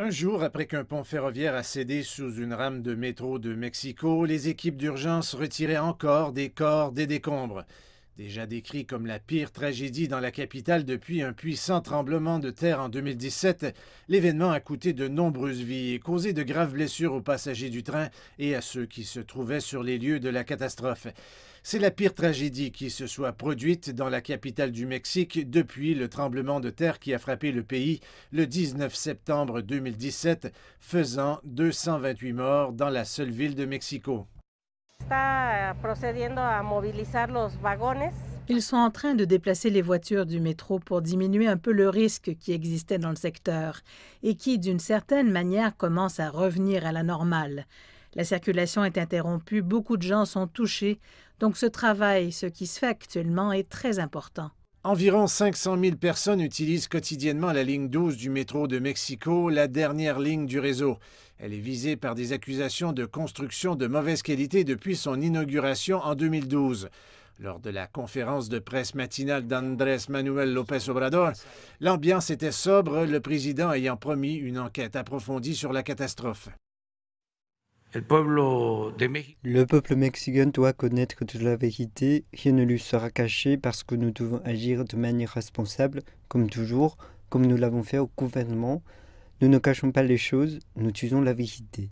Un jour après qu'un pont ferroviaire a cédé sous une rame de métro de Mexico, les équipes d'urgence retiraient encore des corps des décombres déjà décrit comme la pire tragédie dans la capitale depuis un puissant tremblement de terre en 2017, l'événement a coûté de nombreuses vies et causé de graves blessures aux passagers du train et à ceux qui se trouvaient sur les lieux de la catastrophe. C'est la pire tragédie qui se soit produite dans la capitale du Mexique depuis le tremblement de terre qui a frappé le pays le 19 septembre 2017, faisant 228 morts dans la seule ville de Mexico. Eh, Ils sont en train de déplacer les voitures du métro pour diminuer un peu le risque qui existait dans le secteur et qui, d'une certaine manière, commence à revenir à la normale. La circulation est interrompue, beaucoup de gens sont touchés, donc ce travail, ce qui se fait actuellement, est très important. Environ 500 000 personnes utilisent quotidiennement la ligne 12 du métro de Mexico, la dernière ligne du réseau. Elle est visée par des accusations de construction de mauvaise qualité depuis son inauguration en 2012. Lors de la conférence de presse matinale d'Andrés Manuel López Obrador, l'ambiance était sobre, le président ayant promis une enquête approfondie sur la catastrophe. Le peuple mexicain doit connaître toute la vérité, qui ne lui sera caché parce que nous devons agir de manière responsable, comme toujours, comme nous l'avons fait au gouvernement, nous ne cachons pas les choses, nous tuons la vérité.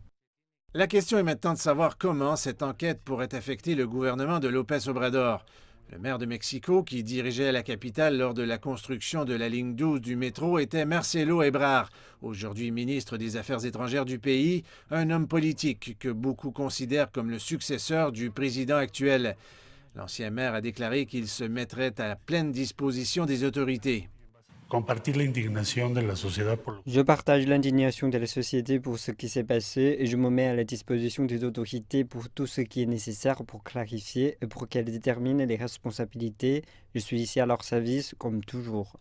La question est maintenant de savoir comment cette enquête pourrait affecter le gouvernement de López Obrador. Le maire de Mexico, qui dirigeait la capitale lors de la construction de la ligne 12 du métro, était Marcelo Ebrard, aujourd'hui ministre des Affaires étrangères du pays, un homme politique que beaucoup considèrent comme le successeur du président actuel. L'ancien maire a déclaré qu'il se mettrait à pleine disposition des autorités. Je partage l'indignation de la société pour ce qui s'est passé et je me mets à la disposition des autorités pour tout ce qui est nécessaire pour clarifier et pour qu'elles déterminent les responsabilités. Je suis ici à leur service comme toujours.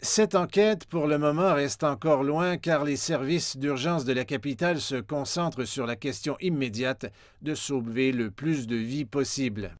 Cette enquête, pour le moment, reste encore loin car les services d'urgence de la capitale se concentrent sur la question immédiate de sauver le plus de vies possible.